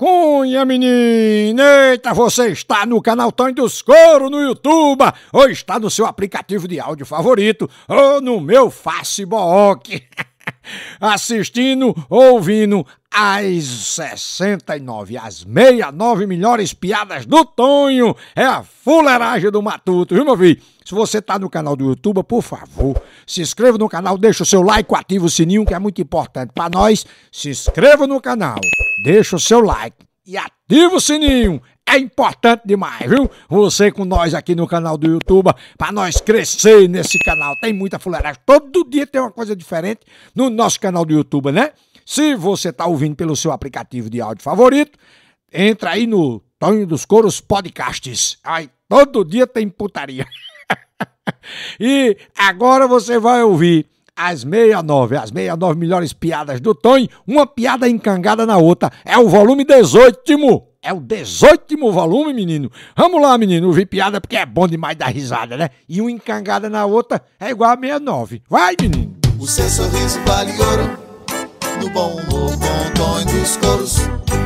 Cunha, menina! Eita, você está no canal Tony dos Couro no YouTube, ou está no seu aplicativo de áudio favorito, ou no meu Facebook. Assistindo, ouvindo as 69, as 69 melhores piadas do Tonho é a fuleiragem do Matuto, viu, meu filho? Se você tá no canal do YouTube, por favor, se inscreva no canal, deixa o seu like, ativa o sininho, que é muito importante para nós. Se inscreva no canal, deixa o seu like e ativa o sininho. É importante demais, viu? Você com nós aqui no canal do YouTube, para nós crescer nesse canal. Tem muita fuleiragem. Todo dia tem uma coisa diferente no nosso canal do YouTube, né? Se você está ouvindo pelo seu aplicativo de áudio favorito, entra aí no Tonho dos Coros Podcasts. Ai, todo dia tem putaria. e agora você vai ouvir as 69, as 69 melhores piadas do Tonho, uma piada encangada na outra. É o volume 18. É o 18 volume, menino. Vamos lá, menino, ouvir piada porque é bom demais dar risada, né? E uma encangada na outra é igual a 69. Vai, menino. O seu sorriso vale ouro do bom humor com tom dos coros.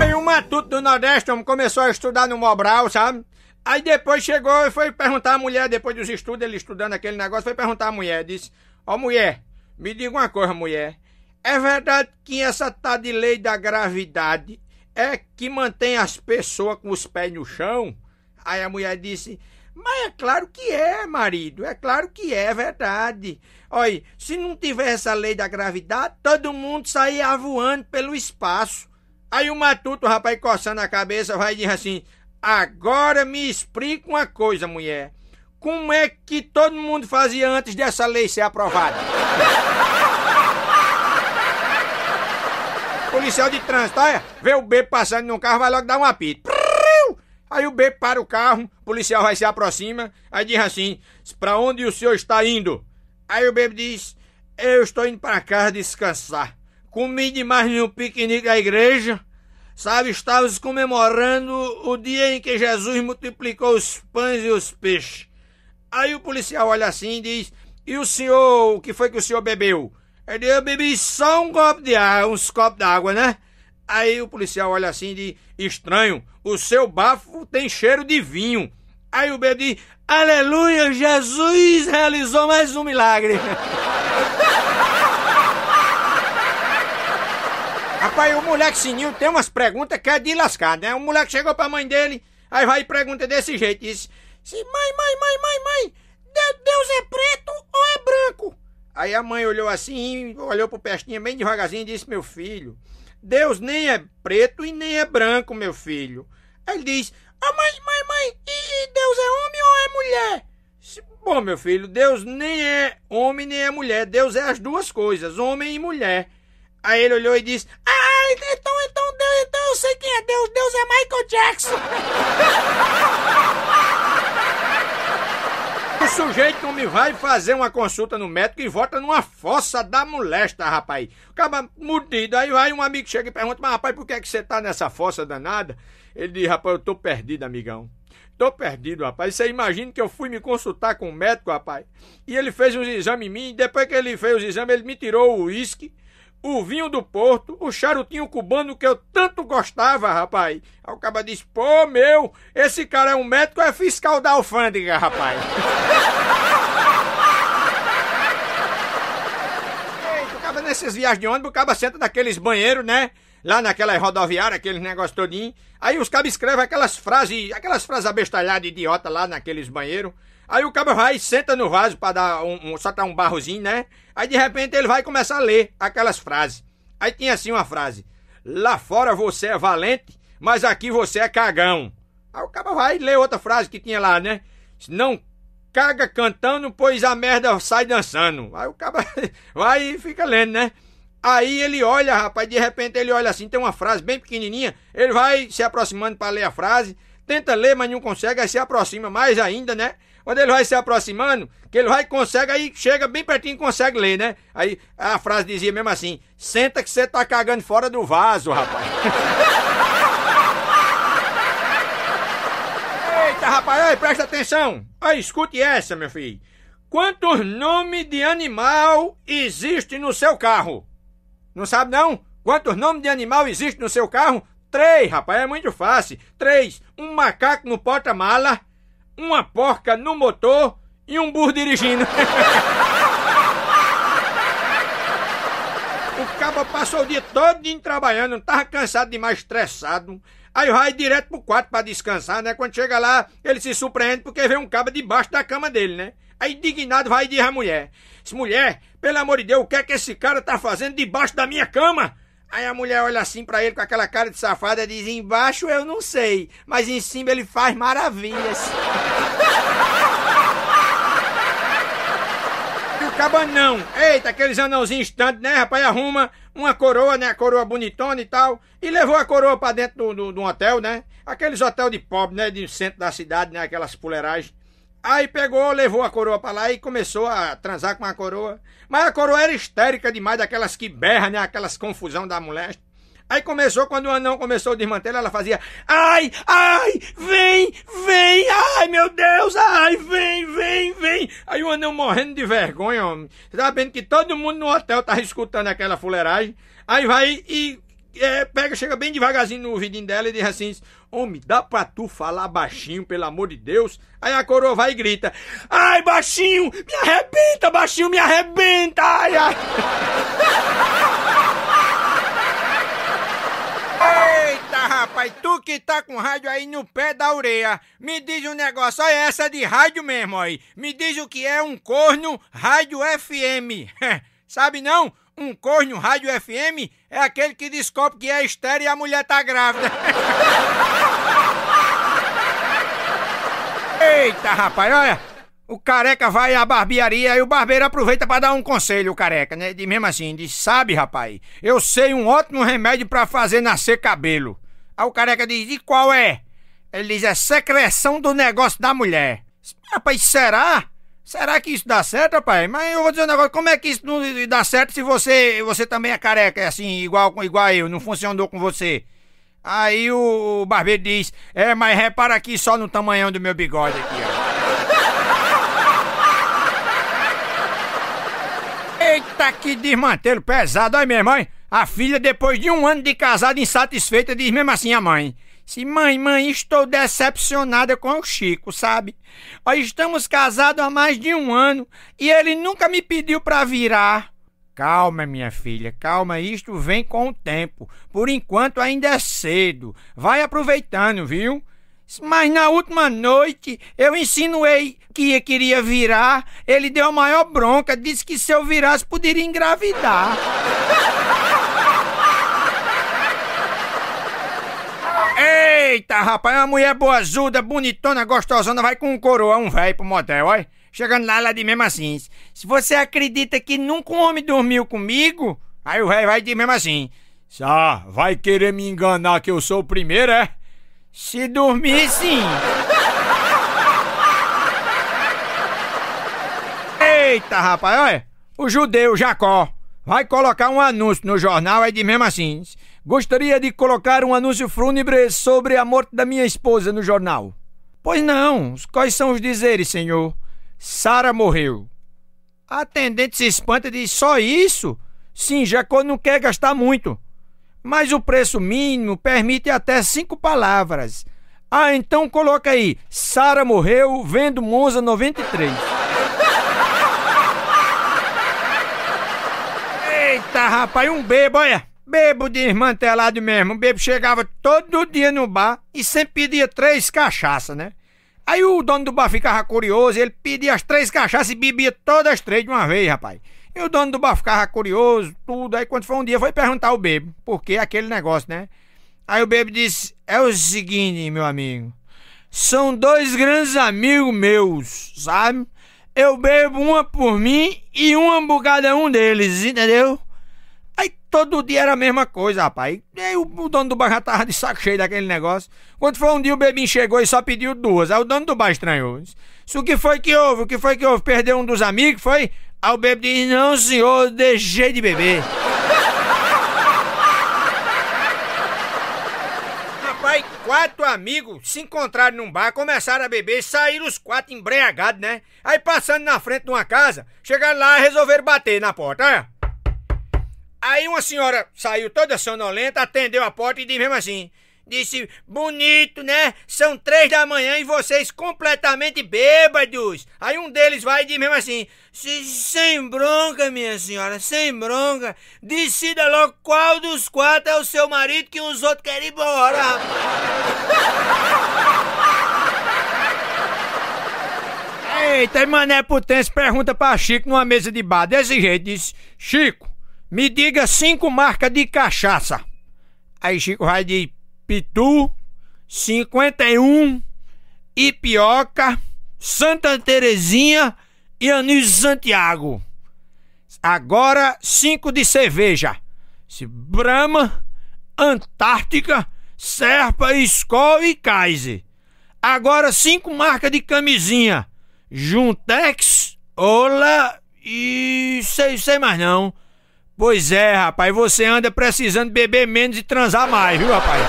Em um matuto do Nordeste, um começou a estudar no Mobral, sabe? Aí depois chegou e foi perguntar à mulher, depois dos estudos, ele estudando aquele negócio, foi perguntar à mulher, disse, ó oh, mulher, me diga uma coisa, mulher, é verdade que essa tá de lei da gravidade é que mantém as pessoas com os pés no chão? Aí a mulher disse, mas é claro que é, marido, é claro que é, é verdade. Olha, se não tivesse a lei da gravidade, todo mundo saía voando pelo espaço. Aí o matuto, o rapaz, coçando a cabeça, vai dizer assim: Agora me explica uma coisa, mulher. Como é que todo mundo fazia antes dessa lei ser aprovada? policial de trânsito, olha, vê o bebo passando num carro, vai logo dar um apito Aí o B para o carro, o policial vai se aproxima, aí diz assim: Para onde o senhor está indo? Aí o B diz: Eu estou indo para casa descansar. Comi demais no piquenique da igreja. Sabe, estávamos comemorando o dia em que Jesus multiplicou os pães e os peixes. Aí o policial olha assim e diz: E o senhor, o que foi que o senhor bebeu? Ele diz: Eu bebi só um copo de água, uns copos d'água, né? Aí o policial olha assim de estranho, o seu bafo tem cheiro de vinho. Aí o B diz, aleluia, Jesus realizou mais um milagre. Rapaz, o moleque sininho tem umas perguntas que é de lascar, né? O moleque chegou pra mãe dele, aí vai e pergunta desse jeito, diz, mãe, mãe, mãe, mãe, mãe, Deus é preto ou é branco? Aí a mãe olhou assim, olhou pro Pestinha bem devagarzinho e disse, meu filho... Deus nem é preto e nem é branco, meu filho. Ele diz: Ah, mãe, mãe, mãe, e, e Deus é homem ou é mulher? Bom, meu filho, Deus nem é homem nem é mulher. Deus é as duas coisas, homem e mulher. Aí ele olhou e disse: Ah, então, então, Deus, então eu sei quem é Deus. Deus é Michael Jackson. sujeito não me vai fazer uma consulta no médico e volta numa fossa da molesta, rapaz. Acaba mudido. Aí vai um amigo chega e pergunta, mas rapaz, por que, é que você tá nessa fossa danada? Ele diz, rapaz, eu tô perdido, amigão. Tô perdido, rapaz. Você imagina que eu fui me consultar com o um médico, rapaz. E ele fez os exames em mim. E depois que ele fez os exames, ele me tirou o uísque o vinho do Porto, o charutinho cubano que eu tanto gostava, rapaz. Aí o cara disse: pô, meu, esse cara é um médico, é fiscal da alfândega, rapaz. Eita, o cara nessas viagens de ônibus, o cara senta naqueles banheiros, né? lá naquela rodoviária, aquele negócio todinho. Aí os cabos escrevem aquelas frases, aquelas frases abestalhadas, idiota lá naqueles banheiros. Aí o cabo vai e senta no vaso para dar um, um, só tá um barrozinho, né? Aí de repente ele vai começar a ler aquelas frases. Aí tinha assim uma frase: Lá fora você é valente, mas aqui você é cagão. Aí o cabo vai e lê outra frase que tinha lá, né? Não caga cantando, pois a merda sai dançando. Aí o cabo vai e fica lendo, né? Aí ele olha, rapaz, de repente ele olha assim, tem uma frase bem pequenininha, ele vai se aproximando para ler a frase, tenta ler, mas não consegue, aí se aproxima mais ainda, né? Quando ele vai se aproximando, que ele vai consegue, aí chega bem pertinho e consegue ler, né? Aí a frase dizia mesmo assim: senta que você tá cagando fora do vaso, rapaz. Eita, rapaz, aí, presta atenção. Aí, escute essa, meu filho. Quantos nomes de animal existe no seu carro? Não sabe não? Quantos nomes de animal existe no seu carro? Três, rapaz, é muito fácil. Três. Um macaco no porta-mala, uma porca no motor e um burro dirigindo. o cabo passou o dia todo trabalhando, não tava cansado demais, estressado. Aí vai direto pro quarto para descansar, né? Quando chega lá, ele se surpreende porque vê um cabo debaixo da cama dele, né? Aí indignado vai dizer à mulher: Mulher, pelo amor de Deus, o que é que esse cara tá fazendo debaixo da minha cama? Aí a mulher olha assim para ele com aquela cara de safada e diz: Embaixo eu não sei, mas em cima ele faz maravilhas. e o cabanão, eita, aqueles anãozinhos estando, né, rapaz? Arruma uma coroa, né? A coroa bonitona e tal. E levou a coroa para dentro de um hotel, né? Aqueles hotel de pobre, né? De centro da cidade, né? Aquelas fuleiragens. Aí pegou, levou a coroa para lá e começou a transar com a coroa. Mas a coroa era histérica demais, daquelas que berra, né? Aquelas confusão da mulher. Aí começou, quando o anão começou a desmantelar, ela fazia Ai, ai, vem, vem, ai meu Deus, ai, vem, vem, vem Aí o anão morrendo de vergonha, homem Sabendo tá que todo mundo no hotel tá escutando aquela fuleiragem Aí vai e é, pega, chega bem devagarzinho no ouvidinho dela e diz assim: Homem, dá pra tu falar baixinho, pelo amor de Deus? Aí a coroa vai e grita: Ai, baixinho, me arrebenta, baixinho, me arrebenta! Ai, ai. Eita, rapaz, tu que tá com rádio aí no pé da orelha, me diz um negócio, olha essa é de rádio mesmo aí. Me diz o que é um corno rádio FM. Sabe não? um corno rádio FM é aquele que descobre que é estéreo e a mulher tá grávida. Eita, rapaz, olha. O careca vai à barbearia e o barbeiro aproveita para dar um conselho, o careca, né? De mesmo assim, diz: Sabe, rapaz, eu sei um ótimo remédio para fazer nascer cabelo. Aí o careca diz: E qual é? Ele diz: É secreção do negócio da mulher. Rapaz, será? Será que isso dá certo, rapaz? Mas eu vou dizer um negócio, como é que isso não dá certo se você, você também é careca, assim, igual, igual eu, não funcionou com você? Aí o barbeiro diz, é, mas repara aqui só no tamanhão do meu bigode aqui, ó. Eita, que desmantelo pesado, aí minha mãe. A filha, depois de um ano de casada insatisfeita, diz mesmo assim a mãe. Sim mãe, mãe, estou decepcionada com o Chico, sabe? Nós estamos casados há mais de um ano e ele nunca me pediu para virar. Calma, minha filha, calma, isto vem com o tempo. Por enquanto ainda é cedo. Vai aproveitando, viu? Mas na última noite eu insinuei que queria virar, ele deu a maior bronca, disse que se eu virasse poderia engravidar. Eita, rapaz, uma mulher boazuda, bonitona, gostosona, vai com um coroa, um velho pro motel, ó, Chegando lá, ela diz mesmo assim: Se você acredita que nunca um homem dormiu comigo, aí o velho vai de mesmo assim: Só vai querer me enganar que eu sou o primeiro, é? Se dormir, sim. Eita, rapaz, olha. O judeu Jacó vai colocar um anúncio no jornal, aí de mesmo assim: Gostaria de colocar um anúncio fúnebre sobre a morte da minha esposa no jornal. Pois não, quais são os dizeres, senhor? Sara morreu. A atendente se espanta e diz: só isso? Sim, Jacó não quer gastar muito. Mas o preço mínimo permite até cinco palavras. Ah, então coloca aí: Sara morreu vendo Monza 93. Eita, rapaz, um bebo, olha! Bebo desmantelado mesmo. O bebo chegava todo dia no bar e sempre pedia três cachaças, né? Aí o dono do bar ficava curioso, ele pedia as três cachaças e bebia todas as três de uma vez, rapaz. E o dono do bar ficava curioso, tudo. Aí quando foi um dia, foi perguntar ao bebo, porque aquele negócio, né? Aí o bebo disse: É o seguinte, meu amigo. São dois grandes amigos meus, sabe? Eu bebo uma por mim e uma cada um deles, entendeu? Aí todo dia era a mesma coisa, rapaz. Aí o, o, dono do bar já tava de saco cheio daquele negócio. Quando foi um dia, o bebinho chegou e só pediu duas. Aí o dono do bar estranhou. Isso o que foi que houve? O que foi que houve? Perdeu um dos amigos, foi? Aí o bebê disse, não senhor, deixei de beber. rapaz, quatro amigos se encontraram num bar, começaram a beber, saíram os quatro embriagados, né? Aí passando na frente de uma casa, chegaram lá e resolveram bater na porta, olha. Aí uma senhora saiu toda sonolenta, atendeu a porta e disse mesmo assim. Disse, bonito, né? São três da manhã e vocês completamente bêbados. Aí um deles vai e diz mesmo assim: sem bronca, minha senhora, sem bronca. Decida logo qual dos quatro é o seu marido que os outros querem ir embora. Eita, e Mané Putense pergunta pra Chico numa mesa de bar desse jeito: Chico. Me diga cinco marcas de cachaça. Aí Chico vai de Pitu, 51, Ipioca, Santa Terezinha e Anísio Santiago. Agora cinco de cerveja. Se Brahma, Antártica, Serpa, Skol e Kaiser. Agora cinco marcas de camisinha. Juntex, Ola e sei, sei mais não. Pois é, rapaz, você anda precisando beber menos e transar mais, viu, rapaz?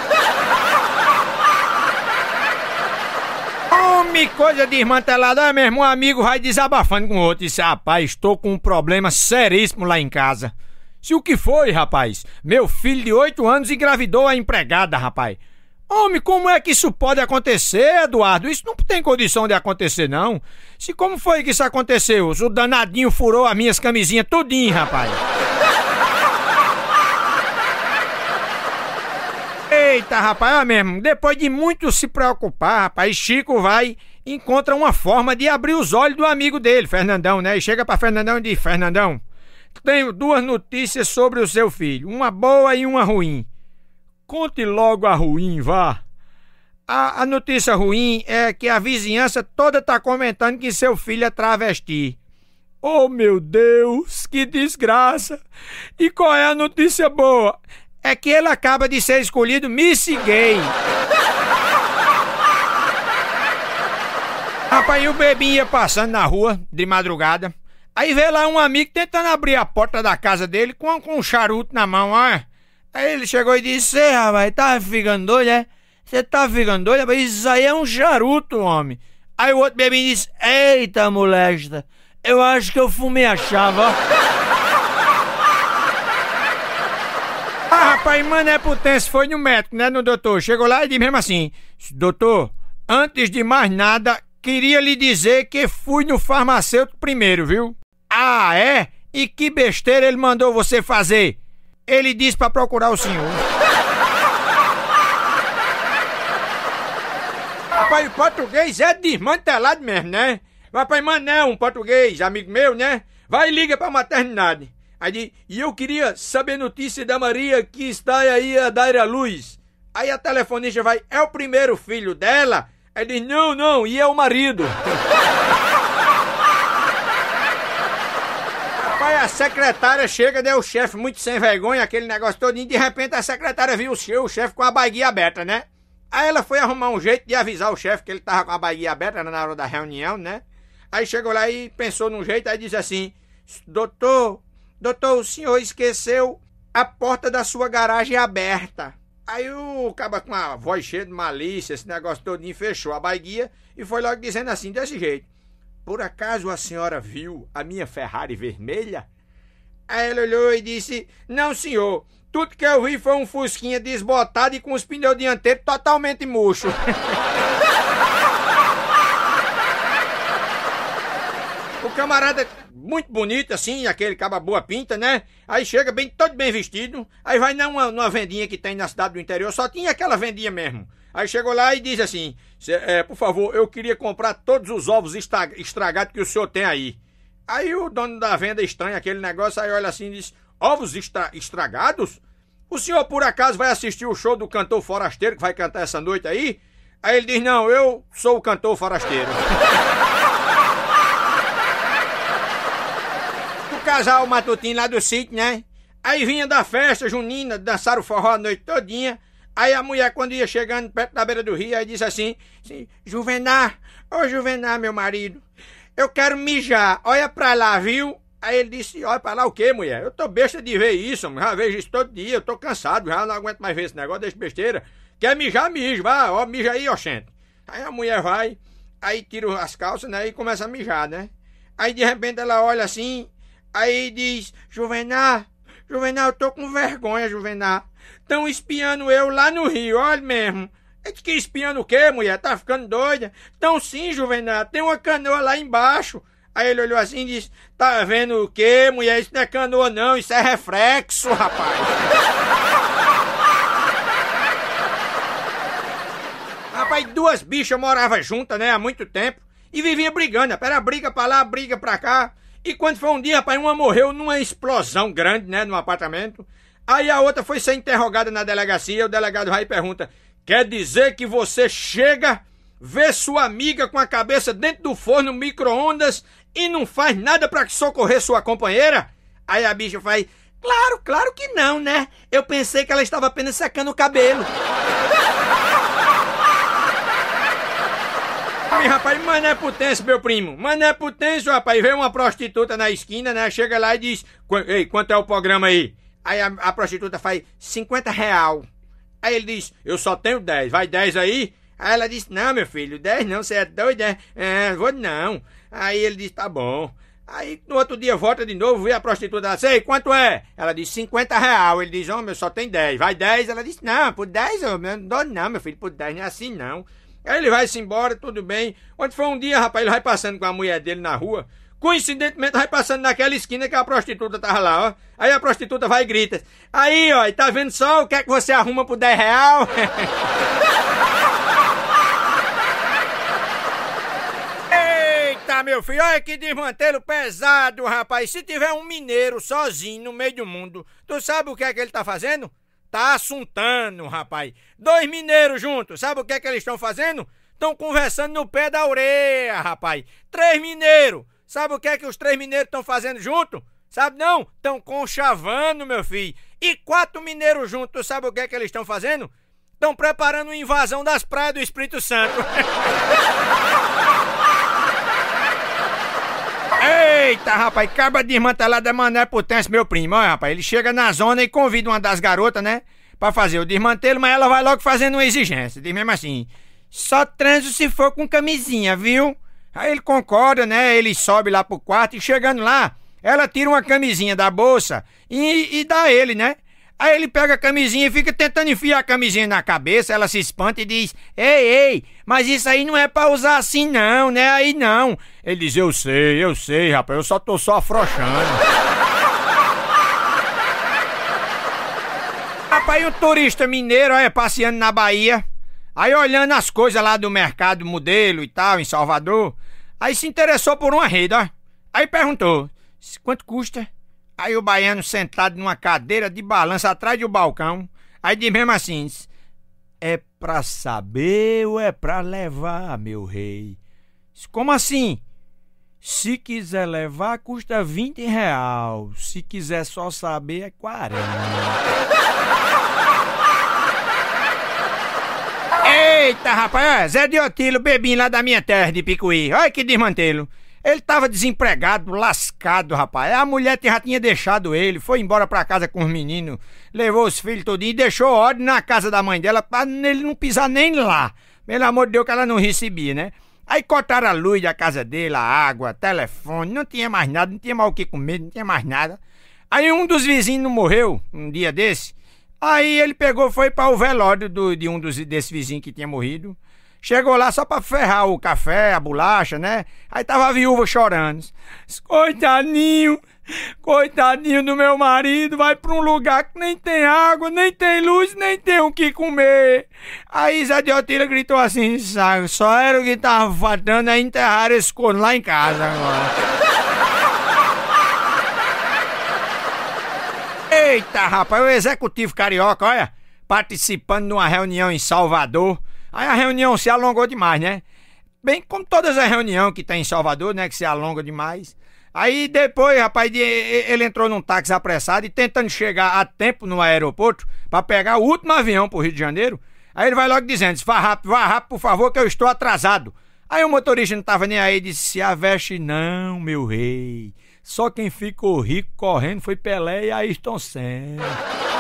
Homem, coisa desmantelada. Aí, meu irmão, um amigo vai desabafando com o outro. Disse, rapaz, estou com um problema seríssimo lá em casa. Se o que foi, rapaz? Meu filho de oito anos engravidou a empregada, rapaz. Homem, como é que isso pode acontecer, Eduardo? Isso não tem condição de acontecer, não. Se como foi que isso aconteceu? O danadinho furou as minhas camisinhas tudinho, rapaz. Eita, rapaz, é mesmo. Depois de muito se preocupar, rapaz, Chico vai encontra uma forma de abrir os olhos do amigo dele, Fernandão, né? E chega para Fernandão e diz: Fernandão, tenho duas notícias sobre o seu filho, uma boa e uma ruim. Conte logo a ruim, vá. A, a notícia ruim é que a vizinhança toda tá comentando que seu filho é travesti. Oh meu Deus, que desgraça! E qual é a notícia boa? é que ele acaba de ser escolhido Miss Gay. Rapaz, o bebinho ia passando na rua, de madrugada. Aí vê lá um amigo tentando abrir a porta da casa dele com, com um charuto na mão, ó. Aí ele chegou e disse, Ei, rapaz, tá ficando doido, é? Você tá ficando doido? Rapaz? Isso aí é um charuto, homem. Aí o outro bebinho disse, eita, molesta, eu acho que eu fumei a chave, ó. Rapaz, Mané Potência foi no médico, né, no doutor? Chegou lá e disse mesmo assim: Doutor, antes de mais nada, queria lhe dizer que fui no farmacêutico primeiro, viu? Ah, é? E que besteira ele mandou você fazer? Ele disse para procurar o senhor. Rapaz, o português é desmantelado mesmo, né? Rapaz, Mané, um português, amigo meu, né? Vai e liga pra maternidade. Aí, e eu queria saber notícia da Maria que está aí a dar a luz. Aí a telefonista vai, é o primeiro filho dela? Aí diz, não, não, e é o marido. Aí a secretária chega, né? O chefe muito sem vergonha, aquele negócio todinho. De repente a secretária viu o chefe com a baguia aberta, né? Aí ela foi arrumar um jeito de avisar o chefe que ele tava com a baguia aberta na hora da reunião, né? Aí chegou lá e pensou num jeito, aí diz assim, doutor, Doutor, o senhor esqueceu a porta da sua garagem aberta. Aí o caba com a voz cheia de malícia, esse negócio todinho, fechou a baiguia e foi logo dizendo assim, desse jeito. Por acaso a senhora viu a minha Ferrari vermelha? Aí ele olhou e disse, não senhor, tudo que eu vi foi um fusquinha desbotado e com os pneus dianteiros totalmente murchos. camarada muito bonito, assim, aquele caba boa pinta, né? Aí chega bem, todo bem vestido. Aí vai numa, numa vendinha que tem na cidade do interior, só tinha aquela vendinha mesmo. Aí chegou lá e diz assim: é, por favor, eu queria comprar todos os ovos estragados que o senhor tem aí. Aí o dono da venda estranha aquele negócio, aí olha assim e diz: ovos estra estragados? O senhor por acaso vai assistir o show do cantor forasteiro que vai cantar essa noite aí? Aí ele diz: não, eu sou o cantor forasteiro. casal matutinho lá do sítio, né? Aí vinha da festa junina, dançaram forró a noite todinha. Aí a mulher, quando ia chegando perto da beira do rio, aí disse assim, assim Juvenar, ô Juvenar, meu marido, eu quero mijar, olha pra lá, viu? Aí ele disse, olha pra lá o quê, mulher? Eu tô besta de ver isso, já vejo isso todo dia, eu tô cansado, já não aguento mais ver esse negócio, deixa besteira. Quer mijar, mijo, vá, ó, mija aí, gente. Aí a mulher vai, aí tira as calças, né, e começa a mijar, né? Aí de repente ela olha assim, Aí diz, Juvenal, Juvenal, eu tô com vergonha, Juvenal. Tão espiando eu lá no Rio, olha mesmo. É que espiando o quê, mulher? Tá ficando doida? Então sim, Juvenal, tem uma canoa lá embaixo. Aí ele olhou assim e disse, tá vendo o quê, mulher? Isso não é canoa não, isso é reflexo, rapaz. rapaz, duas bichas moravam juntas, né, há muito tempo. E viviam brigando, era briga pra lá, briga pra cá. E quando foi um dia, rapaz, uma morreu numa explosão grande, né, num apartamento. Aí a outra foi ser interrogada na delegacia. O delegado vai e pergunta: Quer dizer que você chega, vê sua amiga com a cabeça dentro do forno, micro-ondas, e não faz nada para socorrer sua companheira? Aí a bicha faz: Claro, claro que não, né? Eu pensei que ela estava apenas secando o cabelo. comigo, rapaz. Mané Potêncio, meu primo. Mané Potêncio, rapaz. Vê uma prostituta na esquina, né? Chega lá e diz: Ei, quanto é o programa aí? Aí a, a prostituta faz 50 real. Aí ele diz: Eu só tenho 10. Vai 10 aí? Aí ela diz: Não, meu filho, 10 não, você é doido, é? É, vou não. Aí ele diz: Tá bom. Aí no outro dia volta de novo, vê a prostituta, ela sei quanto é? Ela diz 50 real. Ele diz, homem, oh, eu só tenho 10. Vai 10? Ela diz, não, por 10 eu não dou não, meu filho, por 10 não é assim não. Aí ele vai-se embora, tudo bem. Onde foi um dia, rapaz, ele vai passando com a mulher dele na rua. Coincidentemente, vai passando naquela esquina que a prostituta tava lá, ó. Aí a prostituta vai e grita. Aí, ó, tá vendo só o que é que você arruma por 10 real? Eita, meu filho, olha que desmantelo pesado, rapaz. Se tiver um mineiro sozinho no meio do mundo, tu sabe o que é que ele tá fazendo? tá assuntando, rapaz. Dois mineiros juntos, sabe o que é que eles estão fazendo? Estão conversando no pé da orelha, rapaz. Três mineiros, sabe o que é que os três mineiros estão fazendo junto? Sabe não? Estão conchavando, meu filho. E quatro mineiros juntos, sabe o que é que eles estão fazendo? Estão preparando uma invasão das praias do Espírito Santo. Eita, rapaz, acaba desmantelar da é Mané Potência, meu primo. Olha, rapaz, ele chega na zona e convida uma das garotas, né? Pra fazer o desmantelo, mas ela vai logo fazendo uma exigência. Diz mesmo assim: só transo se for com camisinha, viu? Aí ele concorda, né? Ele sobe lá pro quarto e chegando lá, ela tira uma camisinha da bolsa e, e dá a ele, né? Aí ele pega a camisinha e fica tentando enfiar a camisinha na cabeça, ela se espanta e diz: Ei, ei, mas isso aí não é pra usar assim não, né? Aí não. Ele diz: Eu sei, eu sei, rapaz, eu só tô só afrouxando. Rapaz, um turista mineiro, olha, passeando na Bahia, aí olhando as coisas lá do mercado modelo e tal, em Salvador, aí se interessou por uma rede, ó. Aí perguntou, quanto custa? Aí o baiano sentado numa cadeira de balança atrás do balcão. Aí diz mesmo assim: É pra saber ou é pra levar, meu rei? Como assim? Se quiser levar, custa 20 real. Se quiser só saber, é 40. Eita, rapaz, Zé de Otilo, bebinho lá da minha terra de Picuí. Olha que desmantelo. Ele tava desempregado, lascado, rapaz. A mulher já tinha deixado ele, foi embora pra casa com os meninos, levou os filhos todinho e deixou ordem na casa da mãe dela pra ele não pisar nem lá. Pelo amor de Deus, que ela não recebia, né? Aí cortaram a luz da casa dele, a água, telefone, não tinha mais nada, não tinha mais o que comer, não tinha mais nada. Aí um dos vizinhos morreu um dia desse. Aí ele pegou, foi para o velório do, de um dos, desse vizinho que tinha morrido. Chegou lá só pra ferrar o café, a bolacha, né? Aí tava a viúva chorando. Coitadinho, coitadinho do meu marido, vai pra um lugar que nem tem água, nem tem luz, nem tem o que comer. Aí Zé Diotila gritou assim, sabe? Só era o que tava faltando é enterrar esse corno lá em casa agora. Eita, rapaz, o executivo carioca, olha, participando de uma reunião em Salvador Aí a reunião se alongou demais, né? Bem como todas as reuniões que tem em Salvador, né? Que se alonga demais. Aí depois, rapaz, ele entrou num táxi apressado e tentando chegar a tempo no aeroporto para pegar o último avião pro Rio de Janeiro. Aí ele vai logo dizendo: vá rápido, vá rápido, por favor, que eu estou atrasado. Aí o motorista não tava nem aí e disse: se aveste não, meu rei. Só quem ficou rico correndo foi Pelé e Ayrton Senna.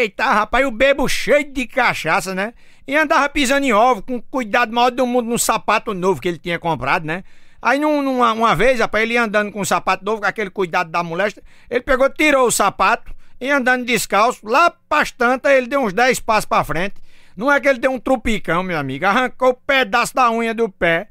Eita, rapaz, o bebo cheio de cachaça, né? E andava pisando em ovo, com cuidado maior do mundo, num sapato novo que ele tinha comprado, né? Aí num, numa, uma vez, rapaz, ele andando com um sapato novo, com aquele cuidado da molesta, ele pegou, tirou o sapato e andando descalço, lá pras tantas, ele deu uns 10 passos pra frente. Não é que ele deu um trupicão, meu amigo, arrancou o pedaço da unha do pé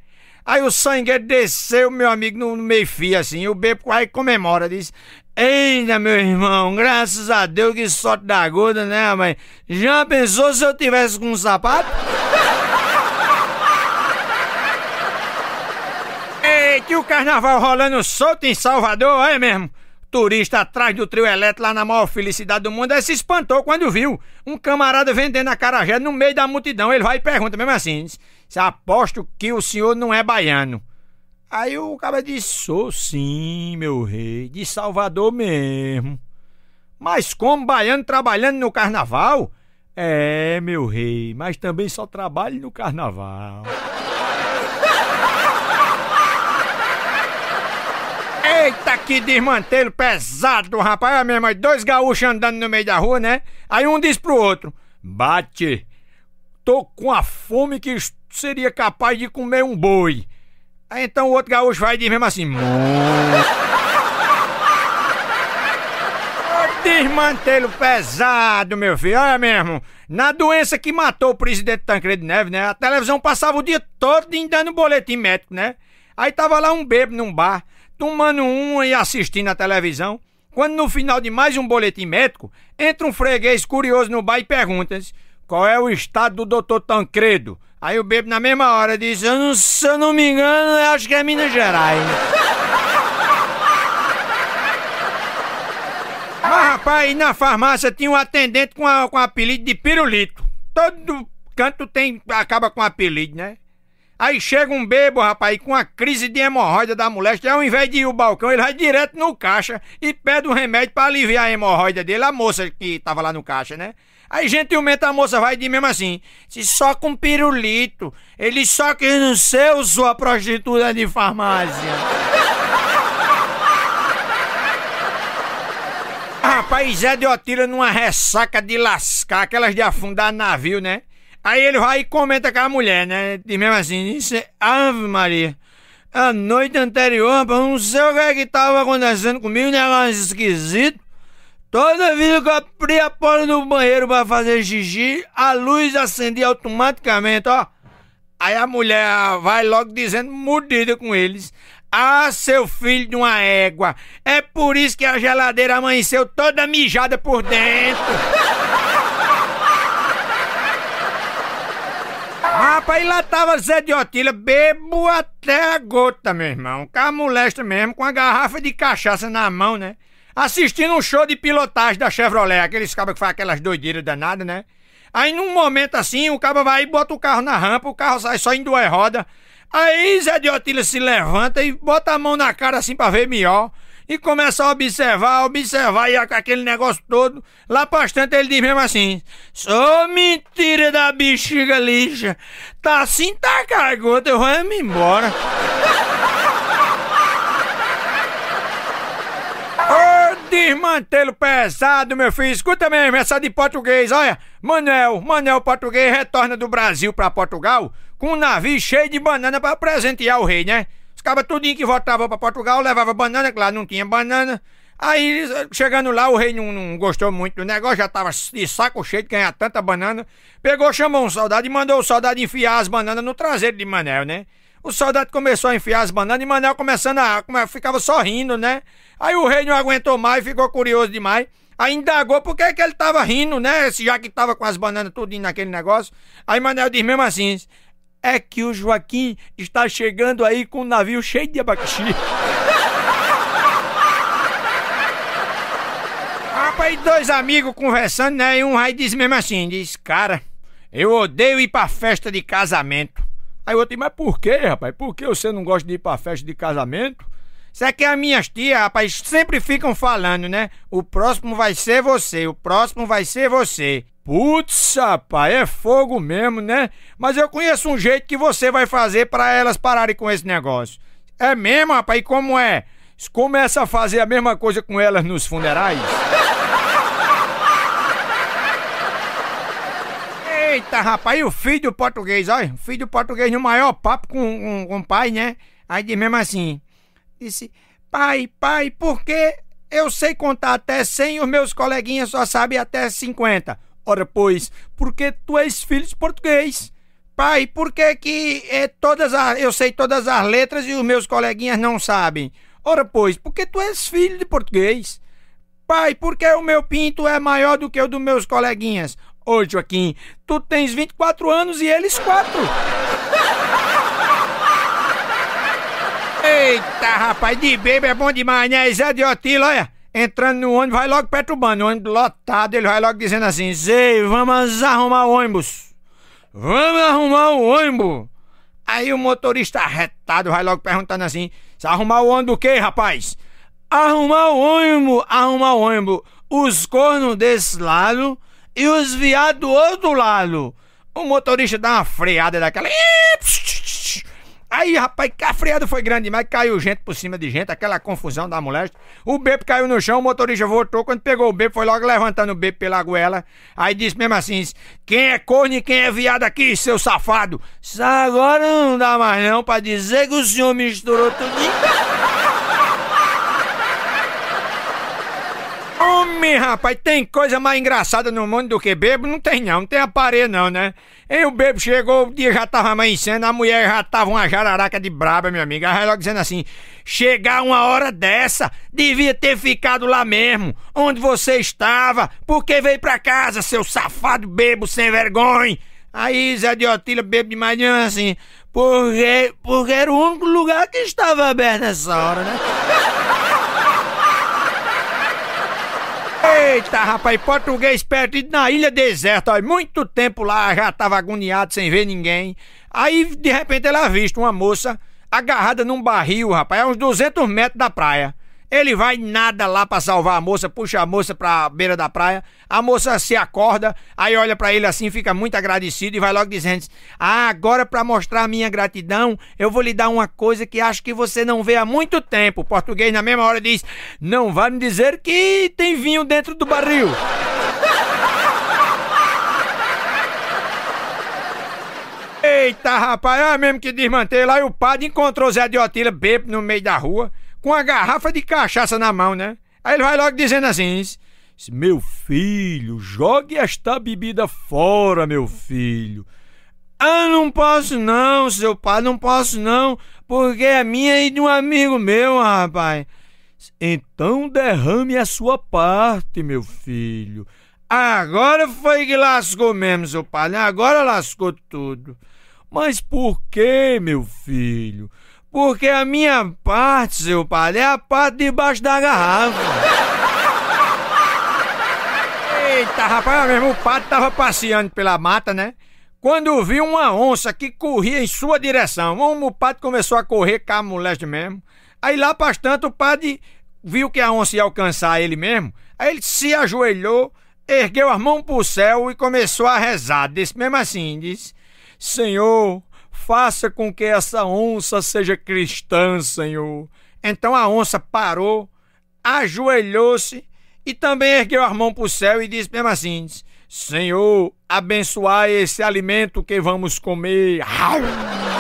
Aí o sangue é desceu, meu amigo, no meio-fio, assim. E o bebo aí comemora, diz: Eita, meu irmão, graças a Deus que sorte da gorda, né, mãe? Já pensou se eu tivesse com um sapato? Ei, que o carnaval rolando solto em Salvador, é mesmo? Turista atrás do trio elétrico lá na maior felicidade do mundo, aí se espantou quando viu um camarada vendendo a carajé no meio da multidão. Ele vai e pergunta mesmo assim: diz, Aposto que o senhor não é baiano. Aí o cara disse: Sou sim, meu rei, de Salvador mesmo. Mas como baiano trabalhando no carnaval? É, meu rei, mas também só trabalho no carnaval. Eita, que desmantelo pesado, rapaz. É mesmo, dois gaúchos andando no meio da rua, né? Aí um diz pro outro: Bate, tô com a fome que estou seria capaz de comer um boi. Aí então o outro gaúcho vai e diz mesmo assim. Hum. Desmantelo pesado, meu filho. Olha mesmo. Na doença que matou o presidente Tancredo Neves, né? A televisão passava o dia todo dando boletim médico, né? Aí tava lá um bebo num bar, tomando uma e assistindo a televisão. Quando no final de mais um boletim médico, entra um freguês curioso no bar e pergunta qual é o estado do doutor Tancredo? Aí o bebo na mesma hora disse: eu não, se eu não me engano, acho que é Minas Gerais. Mas rapaz, na farmácia tinha um atendente com, a, com apelido de pirulito. Todo canto tem acaba com apelido, né? Aí chega um bebo, rapaz, com a crise de hemorroida da moléstia. ao invés de ir ao balcão, ele vai direto no caixa e pede um remédio para aliviar a hemorroida dele, a moça que tava lá no caixa, né? Aí gentilmente a moça vai e diz mesmo assim: se só com pirulito, ele só quis no seu, sua prostituta de farmácia. Rapaz, é de Otila numa ressaca de lascar, aquelas de afundar navio, né? Aí ele vai e comenta com a mulher, né? Diz mesmo assim: disse, Ave Maria. A noite anterior, não sei o que é que tava acontecendo comigo, um né, negócio esquisito. Toda vez que eu abri a porta do banheiro pra fazer xixi, a luz acendia automaticamente, ó. Aí a mulher vai logo dizendo, mordida com eles. Ah, seu filho de uma égua, é por isso que a geladeira amanheceu toda mijada por dentro. Rapaz, lá tava Zé de Otília, bebo até a gota, meu irmão. molesta mesmo, com a garrafa de cachaça na mão, né? assistindo um show de pilotagem da Chevrolet, aqueles cabos que faz aquelas doideiras danadas, né? Aí num momento assim, o cabo vai e bota o carro na rampa, o carro sai só em duas rodas. Aí Zé de Otília se levanta e bota a mão na cara assim pra ver melhor. E começa a observar, observar e aquele negócio todo. Lá bastante ele diz mesmo assim: Sou mentira da bexiga lixa. Tá assim, tá cagota, eu vou me embora. mantê-lo pesado, meu filho. Escuta mesmo, essa de português, olha. Manel, Manel português retorna do Brasil pra Portugal com um navio cheio de banana pra presentear o rei, né? Os cabas tudinho que voltava pra Portugal levava banana, que lá não tinha banana. Aí, chegando lá, o rei não, não gostou muito do negócio, já tava de saco cheio de ganhar tanta banana. Pegou, chamou um soldado e mandou o soldado enfiar as bananas no traseiro de Manel, né? O soldado começou a enfiar as bananas e Manel começando a. É, ficava só rindo, né? Aí o rei não aguentou mais, ficou curioso demais. Aí indagou por que, é que ele tava rindo, né? Já que tava com as bananas tudo naquele negócio. Aí Manel diz mesmo assim: é que o Joaquim está chegando aí com um navio cheio de abacaxi. Rapaz, dois amigos conversando, né? E um aí diz mesmo assim: diz, cara, eu odeio ir pra festa de casamento. Aí o outro diz, mas por quê, rapaz? Por que você não gosta de ir pra festa de casamento? Isso aqui é as minhas tias, rapaz, sempre ficam falando, né? O próximo vai ser você, o próximo vai ser você. Putz, rapaz, é fogo mesmo, né? Mas eu conheço um jeito que você vai fazer para elas pararem com esse negócio. É mesmo, rapaz, e como é? Começa a fazer a mesma coisa com elas nos funerais. Eita, rapaz, e o filho do português, olha, o filho do português no maior papo com, com, com o pai, né? Aí diz mesmo assim, disse, pai, pai, por que eu sei contar até 100 e os meus coleguinhas só sabem até 50? Ora, pois, porque tu és filho de português. Pai, por que que é, todas as, eu sei todas as letras e os meus coleguinhas não sabem? Ora, pois, porque tu és filho de português. Pai, por que o meu pinto é maior do que o dos meus coleguinhas? Ô, Joaquim, tu tens 24 anos e eles quatro. Eita, rapaz, de bebê é bom demais, né? Zé de Otila, olha. Entrando no ônibus, vai logo perturbando. O ônibus lotado, ele vai logo dizendo assim: Zé, vamos arrumar o ônibus. Vamos arrumar o ônibus. Aí o motorista arretado vai logo perguntando assim: arrumar o ônibus o quê, rapaz? Arrumar o ônibus, arrumar o ônibus. Os cornos desse lado e os viados do outro lado. O motorista dá uma freada daquela. Aí, rapaz, a freada foi grande demais, caiu gente por cima de gente, aquela confusão da mulher. O bebo caiu no chão, o motorista voltou. Quando pegou o bebo, foi logo levantando o bebo pela goela. Aí disse mesmo assim: Quem é corno e quem é viado aqui, seu safado? Isso agora não dá mais não pra dizer que o senhor misturou tudo. Homem, rapaz, tem coisa mais engraçada no mundo do que bebo? Não tem não, não tem aparelho não, né? E o bebo chegou, o dia já tava amanhecendo, a mulher já tava uma jararaca de braba, meu amigo Ela logo dizendo assim, chegar uma hora dessa, devia ter ficado lá mesmo, onde você estava, porque veio pra casa, seu safado bebo sem vergonha. Aí Zé de Otília bebo de manhã assim, porque, porque era o único lugar que estava aberto nessa hora, né? Eita, rapaz, português perdido na ilha deserta, ó, muito tempo lá, já tava agoniado sem ver ninguém. Aí, de repente, ela avista uma moça agarrada num barril, rapaz, a uns 200 metros da praia. Ele vai nada lá pra salvar a moça, puxa a moça pra beira da praia. A moça se acorda, aí olha para ele assim, fica muito agradecido e vai logo dizendo: Ah, agora para mostrar a minha gratidão, eu vou lhe dar uma coisa que acho que você não vê há muito tempo. O português, na mesma hora, diz: Não vai me dizer que tem vinho dentro do barril. Eita, rapaz, é mesmo que desmantei lá e o padre encontrou Zé de Otila bebo no meio da rua com a garrafa de cachaça na mão, né? Aí ele vai logo dizendo assim: Meu filho, jogue esta bebida fora, meu filho. Ah, não posso não, seu pai, não posso não, porque é minha e de um amigo meu, rapaz. Então derrame a sua parte, meu filho. Agora foi que lascou mesmo, seu pai, né? agora lascou tudo. Mas por que, meu filho? Porque a minha parte, seu padre, é a parte debaixo da garrafa. Eita, rapaz, mesmo o padre tava passeando pela mata, né? Quando viu uma onça que corria em sua direção, o padre começou a correr cá moleste mesmo. Aí lá para tanto o padre viu que a onça ia alcançar ele mesmo. Aí ele se ajoelhou, ergueu as mãos pro céu e começou a rezar. Disse mesmo assim, disse: Senhor, Faça com que essa onça seja cristã, Senhor. Então a onça parou, ajoelhou-se e também ergueu a mão para o céu e disse mesmo assim: Senhor, abençoai esse alimento que vamos comer.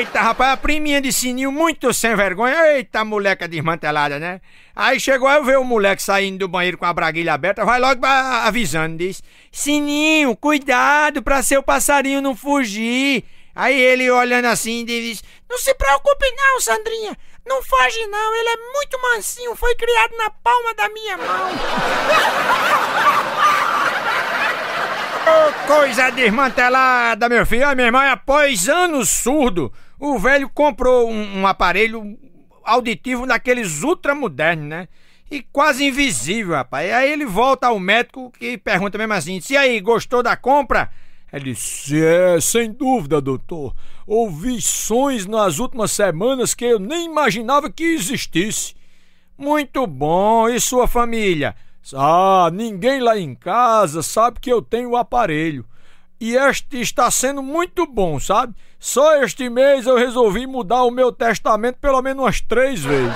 Eita, rapaz, a priminha de sininho muito sem vergonha. Eita, moleca desmantelada, né? Aí chegou, eu ver o moleque saindo do banheiro com a braguilha aberta, vai logo avisando, diz: Sininho, cuidado pra seu passarinho não fugir. Aí ele olhando assim diz: Não se preocupe, não, Sandrinha. Não foge, não. Ele é muito mansinho. Foi criado na palma da minha mão. oh, coisa desmantelada, meu filho. A minha irmã, após anos surdo. O velho comprou um, um aparelho auditivo daqueles ultramodernos, né? E quase invisível, rapaz. Aí ele volta ao médico que pergunta mesmo assim: se aí, gostou da compra? Ele disse: é, sem dúvida, doutor. Ouvi sons nas últimas semanas que eu nem imaginava que existisse. Muito bom, e sua família? Ah, ninguém lá em casa sabe que eu tenho o aparelho. E este está sendo muito bom, sabe? Só este mês eu resolvi mudar o meu testamento pelo menos umas três vezes.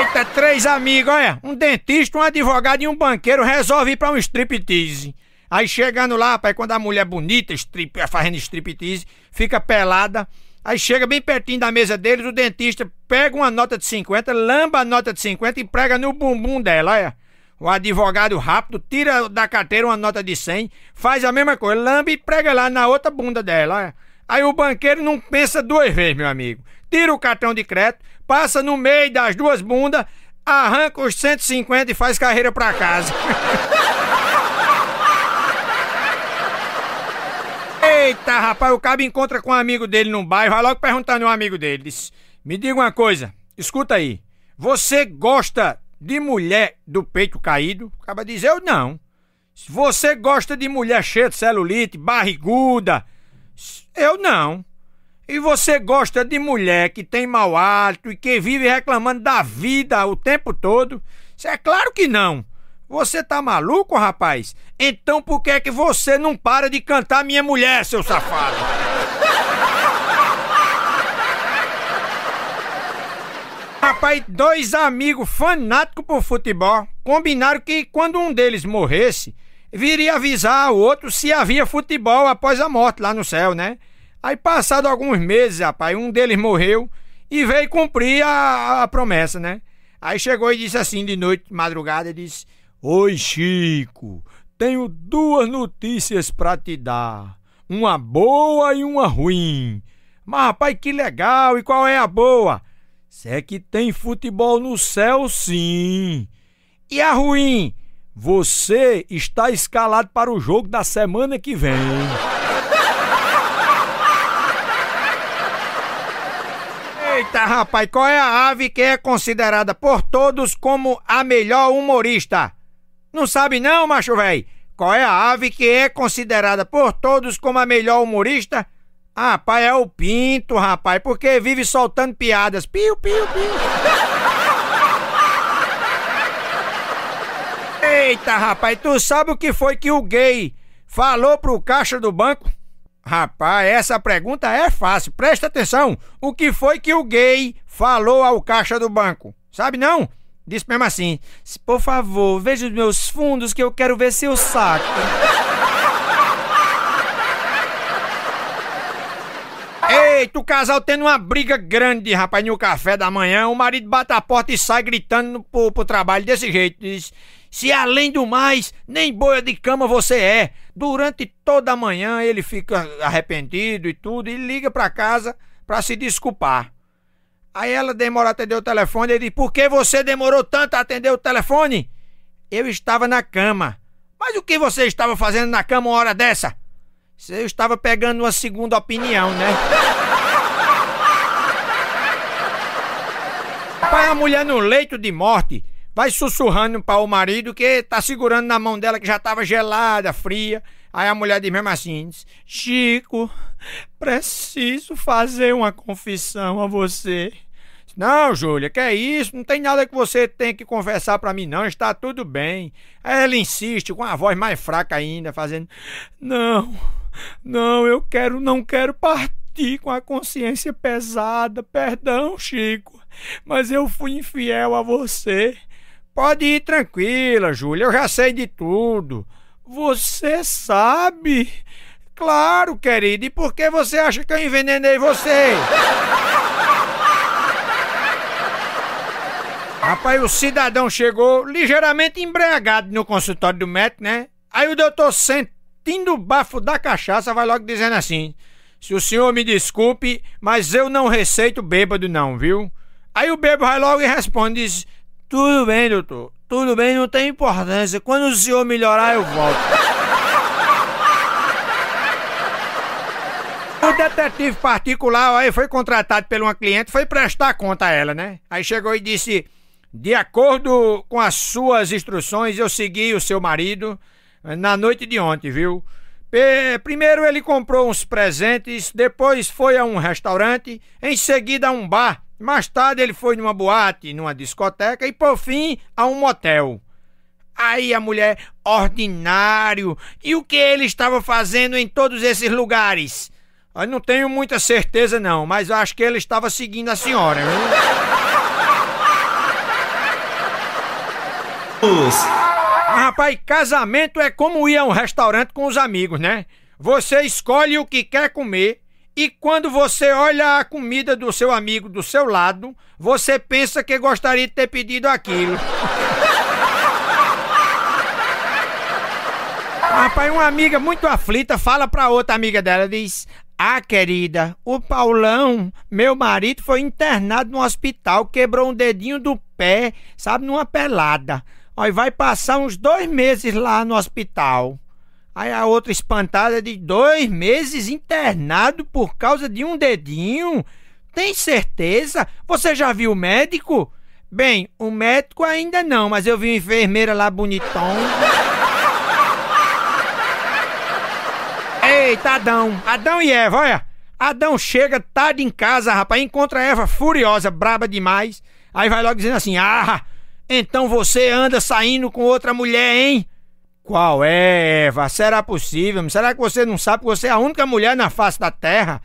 Eita, três amigos, olha. Um dentista, um advogado e um banqueiro resolve ir pra um striptease. Aí chegando lá, pai, quando a mulher é bonita, strip, fazendo striptease, fica pelada. Aí chega bem pertinho da mesa deles, o dentista pega uma nota de 50, lamba a nota de 50 e prega no bumbum dela, olha. O advogado rápido tira da carteira uma nota de 100, faz a mesma coisa, lambe e prega lá na outra bunda dela. É. Aí o banqueiro não pensa duas vezes, meu amigo. Tira o cartão de crédito, passa no meio das duas bundas, arranca os 150 e faz carreira pra casa. Eita, rapaz, o cabo encontra com um amigo dele num bairro, vai logo perguntando no amigo dele. Diz, me diga uma coisa, escuta aí. Você gosta de mulher do peito caído? Acaba dizer eu não. Se você gosta de mulher cheia de celulite, barriguda, eu não. E você gosta de mulher que tem mau hálito e que vive reclamando da vida o tempo todo? Isso é claro que não. Você tá maluco, rapaz? Então por que é que você não para de cantar minha mulher, seu safado? Rapaz, dois amigos fanáticos por futebol combinaram que quando um deles morresse, viria avisar o outro se havia futebol após a morte lá no céu, né? Aí, passado alguns meses, rapaz, um deles morreu e veio cumprir a, a promessa, né? Aí chegou e disse assim de noite, de madrugada, disse: Oi, Chico, tenho duas notícias para te dar. Uma boa e uma ruim. Mas, rapaz, que legal! E qual é a boa? Se é que tem futebol no céu, sim. E a ruim, você está escalado para o jogo da semana que vem. Eita, rapaz, qual é a ave que é considerada por todos como a melhor humorista? Não sabe não, macho velho? Qual é a ave que é considerada por todos como a melhor humorista? Ah, rapaz, é o Pinto, rapaz, porque vive soltando piadas. Piu, piu, piu. Eita, rapaz, tu sabe o que foi que o gay falou pro caixa do banco? Rapaz, essa pergunta é fácil. Presta atenção. O que foi que o gay falou ao caixa do banco? Sabe não? Disse mesmo assim: Por favor, veja os meus fundos que eu quero ver seu saco. Eita, o casal tendo uma briga grande, rapaz, no café da manhã. O marido bate a porta e sai gritando pro, pro trabalho desse jeito. Diz, se além do mais, nem boia de cama você é. Durante toda a manhã ele fica arrependido e tudo, e liga pra casa pra se desculpar. Aí ela demora a atender o telefone. Ele diz: Por que você demorou tanto a atender o telefone? Eu estava na cama. Mas o que você estava fazendo na cama uma hora dessa? Eu estava pegando uma segunda opinião, né? Rapaz, a mulher no leito de morte vai sussurrando para o marido que tá segurando na mão dela que já tava gelada, fria. Aí a mulher diz mesmo assim: Chico, preciso fazer uma confissão a você. Não, Júlia, que é isso? Não tem nada que você tenha que confessar para mim, não. Está tudo bem. Aí ela insiste com a voz mais fraca ainda, fazendo: Não, não, eu quero, não quero partir com a consciência pesada. Perdão, Chico, mas eu fui infiel a você. Pode ir tranquila, Júlia, eu já sei de tudo. Você sabe? Claro, querida, e por que você acha que eu envenenei você? Rapaz, o cidadão chegou ligeiramente embriagado no consultório do médico, né? Aí o doutor sentindo o bafo da cachaça vai logo dizendo assim: se o senhor me desculpe, mas eu não receito bêbado, não, viu? Aí o bêbado vai logo e responde: diz, Tudo bem, doutor, tudo bem, não tem importância. Quando o senhor melhorar, eu volto. O detetive particular aí foi contratado por uma cliente, foi prestar conta a ela, né? Aí chegou e disse: De acordo com as suas instruções, eu segui o seu marido eh, na noite de ontem, viu? Primeiro ele comprou uns presentes, depois foi a um restaurante, em seguida a um bar. Mais tarde ele foi numa boate, numa discoteca e por fim a um motel. Aí a mulher, ordinário, e o que ele estava fazendo em todos esses lugares? Eu não tenho muita certeza não, mas acho que ele estava seguindo a senhora. Rapaz, casamento é como ir a um restaurante com os amigos, né? Você escolhe o que quer comer e quando você olha a comida do seu amigo do seu lado, você pensa que gostaria de ter pedido aquilo. Rapaz, uma amiga muito aflita fala pra outra amiga dela, diz: Ah, querida, o Paulão, meu marido, foi internado no hospital, quebrou um dedinho do pé, sabe, numa pelada. Aí vai passar uns dois meses lá no hospital. Aí a outra espantada é de dois meses internado por causa de um dedinho. Tem certeza? Você já viu o médico? Bem, o médico ainda não, mas eu vi uma enfermeira lá bonitão. Eita, Adão! Adão e Eva, olha! Adão chega tarde tá em casa, rapaz, encontra Eva furiosa, braba demais. Aí vai logo dizendo assim: Ah, então você anda saindo com outra mulher, hein? Qual é, Eva? Será possível? Será que você não sabe que você é a única mulher na face da terra?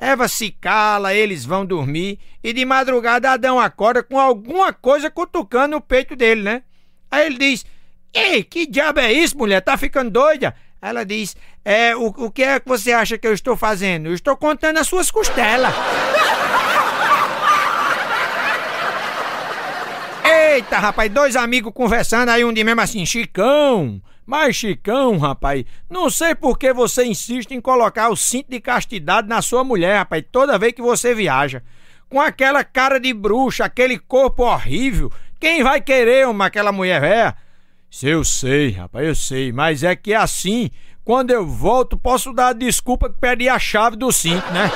Eva se cala, eles vão dormir e de madrugada Adão acorda com alguma coisa cutucando o peito dele, né? Aí ele diz: Ei, que diabo é isso, mulher? Tá ficando doida? Ela diz: É, o, o que é que você acha que eu estou fazendo? Eu estou contando as suas costelas. Eita, rapaz, dois amigos conversando aí, um de mesmo assim, Chicão. Mas, Chicão, rapaz, não sei por que você insiste em colocar o cinto de castidade na sua mulher, rapaz, toda vez que você viaja. Com aquela cara de bruxa, aquele corpo horrível, quem vai querer uma aquela mulher velha? É, Se eu sei, rapaz, eu sei, mas é que é assim, quando eu volto, posso dar a desculpa que perdi a chave do cinto, né?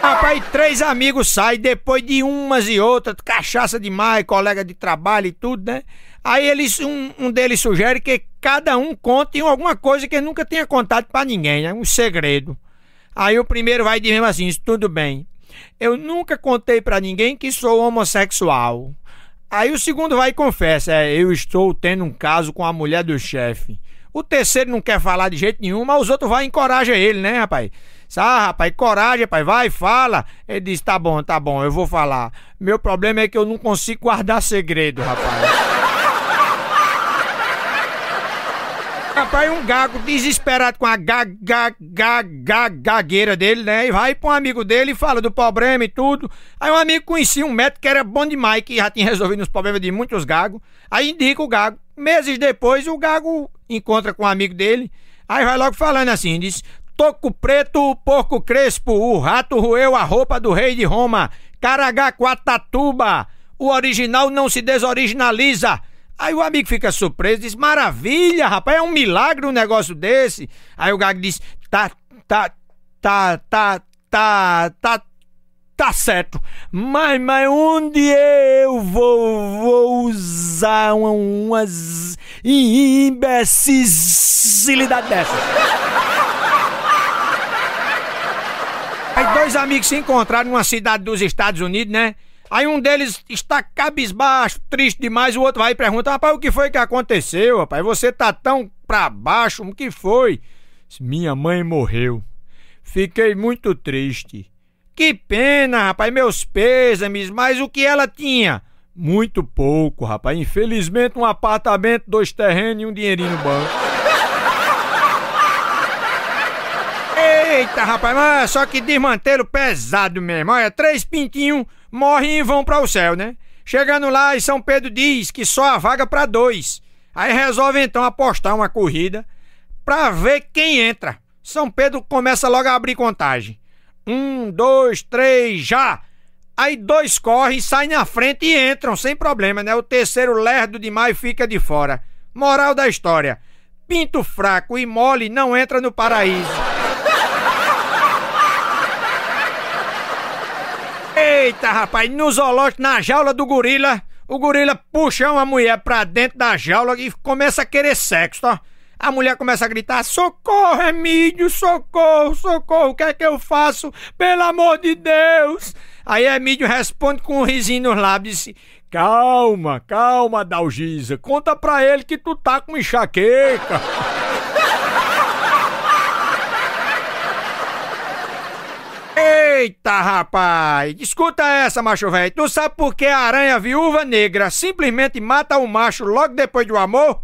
Rapaz, três amigos saem depois de umas e outras, cachaça demais, colega de trabalho e tudo, né? Aí eles, um, um deles sugere que cada um conte alguma coisa que nunca tenha contado para ninguém, né? Um segredo. Aí o primeiro vai dizer assim: tudo bem, eu nunca contei para ninguém que sou homossexual. Aí o segundo vai e confessa: é, eu estou tendo um caso com a mulher do chefe. O terceiro não quer falar de jeito nenhum, mas os outros vão e encorajam ele, né, rapaz? Ah, rapaz, coragem, rapaz, vai, fala. Ele disse: tá bom, tá bom, eu vou falar. Meu problema é que eu não consigo guardar segredo, rapaz. Rapaz, um gago desesperado com a gaga, gaga, gagueira dele, né? E vai pra um amigo dele e fala do problema e tudo. Aí um amigo conhecia um médico que era bom demais, que já tinha resolvido os problemas de muitos gagos. Aí indica o gago. Meses depois, o gago encontra com um amigo dele. Aí vai logo falando assim, diz, toco preto, o porco crespo, o rato roeu a roupa do rei de Roma, Tatuba, o original não se desoriginaliza. Aí o amigo fica surpreso, diz: Maravilha, rapaz, é um milagre um negócio desse. Aí o Gago diz: Tá, tá, tá, tá, tá, tá, tá certo. Mas, mas onde eu vou, vou usar umas imbecilidades? dessas? Dois amigos se encontraram numa cidade dos Estados Unidos, né? Aí um deles está cabisbaixo, triste demais, o outro vai e pergunta: Rapaz, o que foi que aconteceu, rapaz? Você tá tão pra baixo, o que foi? Minha mãe morreu. Fiquei muito triste. Que pena, rapaz, meus pêsames, mas o que ela tinha? Muito pouco, rapaz. Infelizmente, um apartamento, dois terrenos e um dinheirinho no banco. Eita, rapaz, mas é só que desmanteiro pesado mesmo. Olha, três pintinhos morrem e vão para o céu, né? Chegando lá e São Pedro diz que só há vaga para dois. Aí resolve então apostar uma corrida para ver quem entra. São Pedro começa logo a abrir contagem. Um, dois, três, já! Aí dois correm, saem na frente e entram, sem problema, né? O terceiro lerdo demais fica de fora. Moral da história: pinto fraco e mole não entra no paraíso. Eita, rapaz, no zoológico, na jaula do gorila, o gorila puxa uma mulher pra dentro da jaula e começa a querer sexo, tá? A mulher começa a gritar: socorro, Emílio, socorro, socorro, o que é que eu faço? Pelo amor de Deus! Aí Emílio responde com um risinho nos lábios: calma, calma, Dalgisa, conta pra ele que tu tá com enxaqueca. Eita, rapaz! Escuta essa, macho velho. Tu sabe por que a aranha viúva negra simplesmente mata o macho logo depois do amor?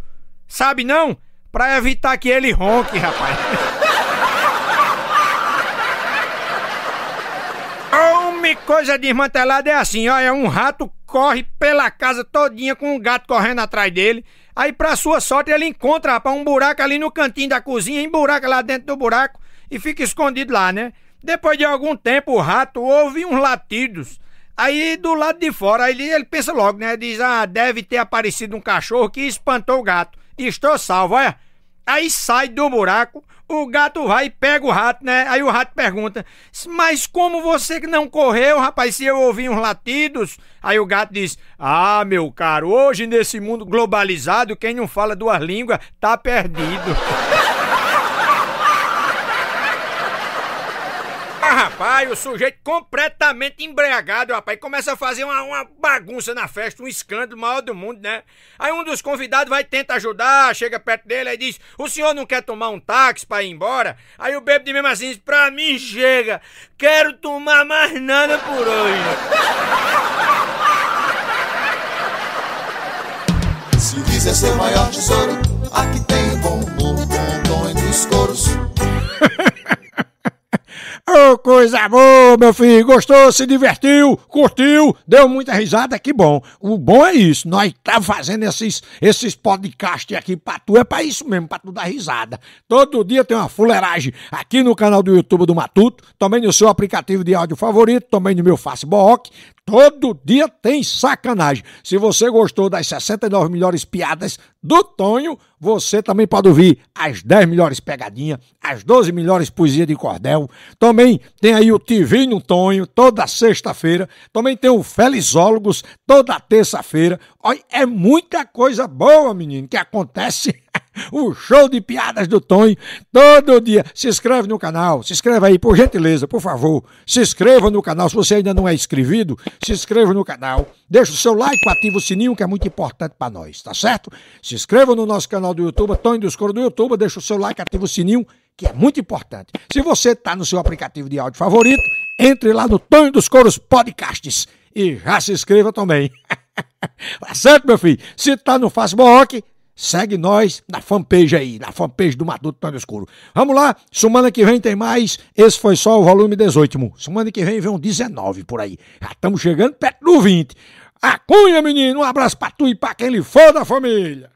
Sabe não? Pra evitar que ele ronque, rapaz. Homem, coisa desmantelada é assim, olha, é um rato corre pela casa todinha com um gato correndo atrás dele. Aí, pra sua sorte, ele encontra, rapaz, um buraco ali no cantinho da cozinha, emburaca lá dentro do buraco e fica escondido lá, né? Depois de algum tempo, o rato ouve uns latidos. Aí do lado de fora, ele, ele pensa logo, né? Diz: Ah, deve ter aparecido um cachorro que espantou o gato. Estou salvo, olha. Aí sai do buraco, o gato vai e pega o rato, né? Aí o rato pergunta: Mas como você que não correu, rapaz, se eu ouvi uns latidos? Aí o gato diz: Ah, meu caro, hoje nesse mundo globalizado, quem não fala duas línguas tá perdido. rapaz, o sujeito completamente embriagado, rapaz, começa a fazer uma, uma, bagunça na festa, um escândalo maior do mundo, né? Aí um dos convidados vai tentar ajudar, chega perto dele e diz: O senhor não quer tomar um táxi pra ir embora? Aí o bêbado mesmo assim diz: Pra mim chega, quero tomar mais nada por hoje. Se quiser ser maior tesouro, aqui tem bom, bom, bom, bom dos coros. Ô, oh, coisa boa, meu filho! Gostou, se divertiu, curtiu, deu muita risada, que bom. O bom é isso, nós tá fazendo esses, esses podcasts aqui pra tu, é pra isso mesmo, pra tu dar risada. Todo dia tem uma fuleiragem aqui no canal do YouTube do Matuto, também no seu aplicativo de áudio favorito, também no meu Facebook, Todo dia tem sacanagem. Se você gostou das 69 melhores piadas do Tonho, você também pode ouvir as 10 melhores pegadinhas, as 12 melhores poesias de cordel. Também tem aí o TV no Tonho, toda sexta-feira. Também tem o Felizólogos, toda terça-feira. Olha, é muita coisa boa, menino, que acontece o show de piadas do Tonho todo dia. Se inscreve no canal, se inscreva aí, por gentileza, por favor. Se inscreva no canal, se você ainda não é inscrito, se inscreva no canal. Deixa o seu like, ativa o sininho, que é muito importante para nós, tá certo? Se inscreva no nosso canal do YouTube, Tonho dos Coro do YouTube, deixa o seu like, ativa o sininho, que é muito importante. Se você está no seu aplicativo de áudio favorito, entre lá no Tonho dos Coros Podcasts e já se inscreva também. tá certo, meu filho? Se tá no Facebook Segue nós na fanpage aí, na fanpage do Matuto Tando Escuro. Vamos lá, semana que vem tem mais. Esse foi só o volume 18. Semana que vem vem um 19 por aí. Já estamos chegando perto do 20. A cunha, menino, um abraço pra tu e pra quem lhe for da família.